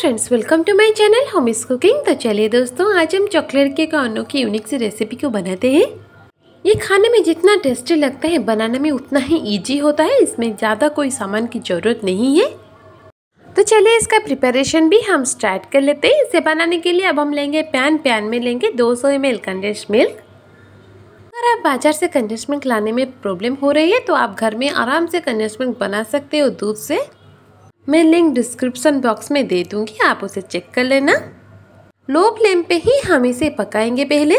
friends welcome to my channel home is cooking तो चलिए दोस्तों आज हम चॉकलेट केक और अनोखी की यूनिक सी रेसिपी को बनाते हैं ये खाने में जितना टेस्टी लगता है बनाने में उतना ही इजी होता है इसमें ज़्यादा कोई सामान की ज़रूरत नहीं है तो चलिए इसका प्रिपरेशन भी हम स्टार्ट कर लेते हैं इसे बनाने के लिए अब हम लेंगे पैन पैन में लेंगे दो सौ एम कंडेंस मिल्क अगर आप बाजार से कंडेंस मिल्क लाने में प्रॉब्लम हो रही है तो आप घर में आराम से कंडेंस मिल्क बना सकते हो दूध से मैं लिंक डिस्क्रिप्शन बॉक्स में दे दूँगी आप उसे चेक कर लेना लो फ्लेम पे ही हम इसे पकाएंगे पहले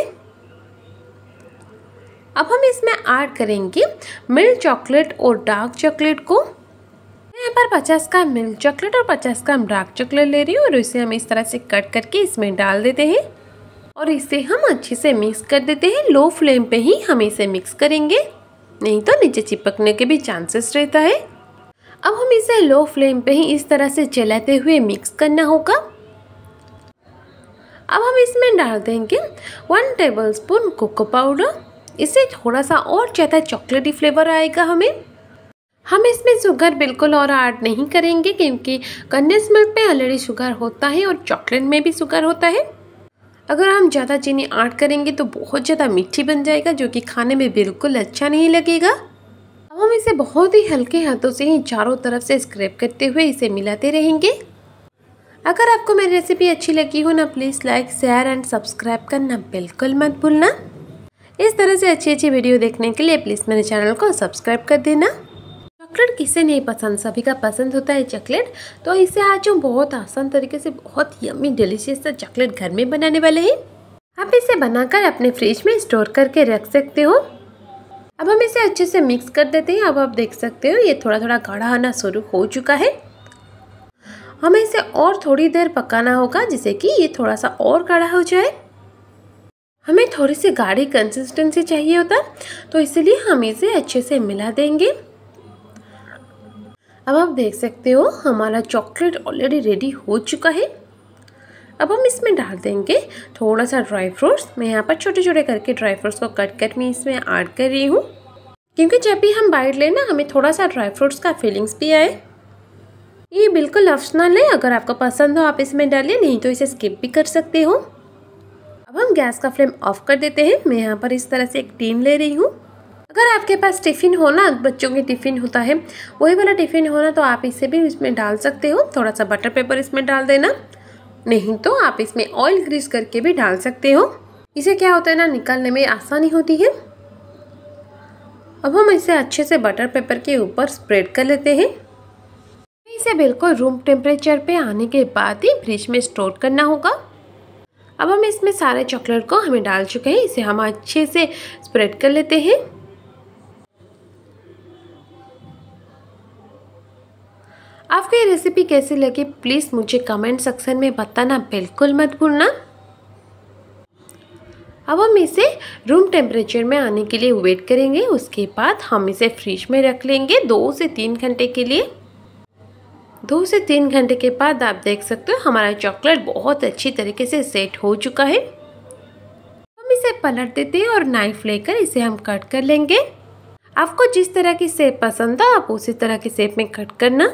अब हम इसमें ऐड करेंगे मिल्क चॉकलेट और डार्क चॉकलेट को मैं यहाँ पर पचास ग्राम मिल्क चॉकलेट और पचास ग्राम डार्क चॉकलेट ले रही हूँ और इसे हम इस तरह से कट करके इसमें डाल देते हैं और इसे हम अच्छे से मिक्स कर देते हैं लो फ्लेम पे ही हम इसे मिक्स करेंगे नहीं तो नीचे चिपकने के भी चांसेस रहता है अब हम इसे लो फ्लेम पे ही इस तरह से चलाते हुए मिक्स करना होगा अब हम इसमें डाल देंगे one tablespoon cocoa powder इससे थोड़ा सा और ज़्यादा चॉकलेटी फ्लेवर आएगा हमें हम इसमें शुगर बिल्कुल और ऐड नहीं करेंगे क्योंकि कंडेंस मिल्क में ऑलरेडी शुगर होता है और चॉकलेट में भी शुगर होता है अगर हम ज़्यादा चीनी ऐड करेंगे तो बहुत ज़्यादा मीठी बन जाएगा जो कि खाने में बिल्कुल अच्छा नहीं लगेगा हम इसे बहुत ही हल्के हाथों से ही चारों तरफ से स्क्रैप करते हुए इसे मिलाते रहेंगे अगर आपको मेरी रेसिपी अच्छी लगी हो ना please like share and subscribe करना बिल्कुल मत भूलना इस तरह से अच्छी अच्छी वीडियो देखने के लिए प्लीज़ मेरे चैनल को सब्सक्राइब कर देना चॉकलेट किसे नहीं पसंद सभी का पसंद होता है चॉकलेट तो इसे आज हम बहुत आसान तरीके से बहुत अमी डिलीशियस चॉकलेट घर में बनाने वाले हैं आप इसे बनाकर अपने फ्रिज में स्टोर करके रख सकते हो अब हम इसे अच्छे से मिक्स कर देते हैं अब आप देख सकते हो ये थोड़ा थोड़ा गाढ़ा आना शुरू हो चुका है हमें इसे और थोड़ी देर पकाना होगा जिससे कि ये थोड़ा सा और गाढ़ा हो जाए हमें थोड़ी सी गाढ़ी कंसिस्टेंसी चाहिए होता तो इसलिए हम इसे अच्छे से मिला देंगे अब आप देख सकते हो हमारा चॉकलेट ऑलरेडी रेडी हो चुका है अब हम इसमें डाल देंगे थोड़ा सा ड्राई फ्रूट्स मैं यहाँ पर छोटे छोटे करके ड्राई फ्रूट्स को कट कर मैं इसमें ऐड कर रही हूँ क्योंकि जब भी हम बाइट लें ना हमें थोड़ा सा ड्राई फ्रूट्स का फीलिंग्स भी आए ये बिल्कुल ऑप्शनल है अगर आपको पसंद हो आप इसमें डालिए नहीं तो इसे स्किप भी कर सकते हो अब हम गैस का फ्लेम ऑफ कर देते हैं मैं यहाँ पर इस तरह से एक टीन ले रही हूँ अगर आपके पास टिफ़िन हो ना बच्चों के टिफ़िन होता है वही वाला टिफ़िन हो ना तो आप इसे भी इसमें डाल सकते हो थोड़ा सा बटर पेपर इसमें डाल देना नहीं तो आप इसमें ऑयल ग्रीस करके भी डाल सकते हो इसे क्या होता है ना निकालने में आसानी होती है अब हम इसे अच्छे से बटर पेपर के ऊपर स्प्रेड कर लेते हैं इसे बिल्कुल रूम टेम्परेचर पे आने के बाद ही फ्रिज में स्टोर करना होगा अब हम इसमें सारे चॉकलेट को हमें डाल चुके हैं इसे हम अच्छे से स्प्रेड कर लेते हैं आपको ये रेसिपी कैसी लगी प्लीज़ मुझे कमेंट सेक्शन में बताना बिल्कुल मत भूलना अब हम इसे रूम टेम्परेचर में आने के लिए वेट करेंगे उसके बाद हम इसे फ्रिज में रख लेंगे दो से तीन घंटे के लिए दो से तीन घंटे के बाद आप देख सकते हो हमारा चॉकलेट बहुत अच्छी तरीके से सेट हो चुका है हम इसे पलट देते हैं और नाइफ लेकर इसे हम कट कर लेंगे आपको जिस तरह की सेप पसंद है आप उसी तरह की सेप में कट करना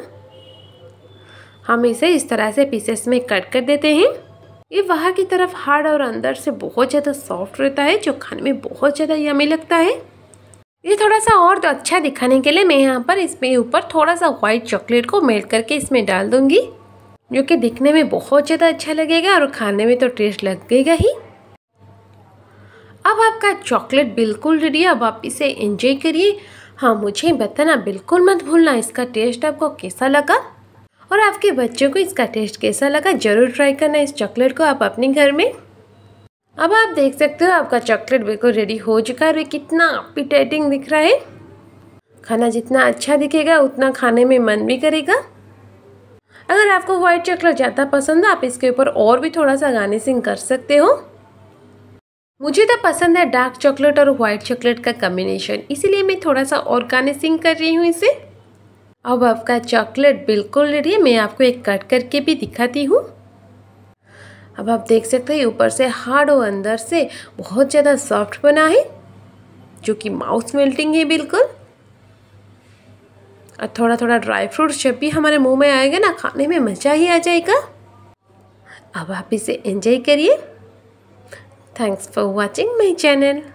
हम इसे इस तरह से पीसेस में कट कर देते हैं ये बाहर की तरफ हार्ड और अंदर से बहुत ज़्यादा सॉफ्ट रहता है जो खाने में बहुत ज़्यादा यमी लगता है ये थोड़ा सा और तो अच्छा दिखाने के लिए मैं यहाँ पर इसमें ऊपर थोड़ा सा वाइट चॉकलेट को मेल्ट करके इसमें डाल दूँगी जो कि दिखने में बहुत ज़्यादा अच्छा लगेगा और खाने में तो टेस्ट लगेगा ही अब आपका चॉकलेट बिल्कुल रेडी अब आप इसे एंजॉय करिए हाँ मुझे बताना बिल्कुल मत भूलना इसका टेस्ट आपको कैसा लगा और आपके बच्चों को इसका टेस्ट कैसा लगा ज़रूर ट्राई करना इस चॉकलेट को आप अपने घर में अब आप देख सकते हो आपका चॉकलेट बिल्कुल रेडी हो चुका है और कितना अपीटेटिंग दिख रहा है खाना जितना अच्छा दिखेगा उतना खाने में मन भी करेगा अगर आपको व्हाइट चॉकलेट ज़्यादा पसंद है आप इसके ऊपर और भी थोड़ा सा गार्निशिंग कर सकते हो मुझे तो पसंद है डार्क चॉकलेट और व्हाइट चॉकलेट का कम्बिनेशन इसीलिए मैं थोड़ा सा और गार्निशिंग कर रही हूँ इसे अब आपका चॉकलेट बिल्कुल रेडी है मैं आपको एक कट करके भी दिखाती हूँ अब आप देख सकते हैं ऊपर से हार्ड और अंदर से बहुत ज़्यादा सॉफ्ट बना है जो कि माउथ मेल्टिंग है बिल्कुल और थोड़ा थोड़ा ड्राई फ्रूट्स जब भी हमारे मुंह में आएगा ना खाने में मज़ा ही आ जाएगा अब आप इसे एंजॉय करिए thanks for watching my channel